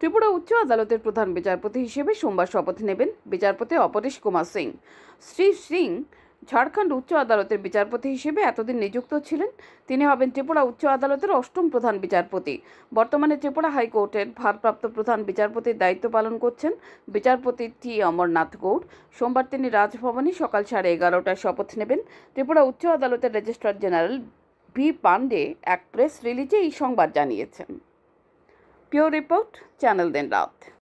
ত্রিপুরা উচ্চ আদালতের প্রধান বিচারপতি হিসেবে সোমবার শপথ নেবেন বিচারপতি অপরেশ কুমার সিং শ্রী সিং ঝাড়খণ্ড উচ্চ আদালতের বিচারপতি হিসেবে এতদিন নিযুক্ত ছিলেন তিনি হবেন ত্রিপুরা উচ্চ আদালতের অষ্টম প্রধান বিচারপতি বর্তমানে ত্রিপুরা হাইকোর্টের ভারপ্রাপ্ত প্রধান বিচারপতির দায়িত্ব পালন করছেন বিচারপতি টি অমরনাথ গৌড় সোমবার তিনি রাজভবনে সকাল সাড়ে এগারোটায় শপথ নেবেন ত্রিপুরা উচ্চ আদালতের রেজিস্ট্রার জেনারেল ভি পান্ডে এক প্রেস রিলিজে এই সংবাদ জানিয়েছেন ব্যুরো রিপোর্ট চ্যানেল দিন রাত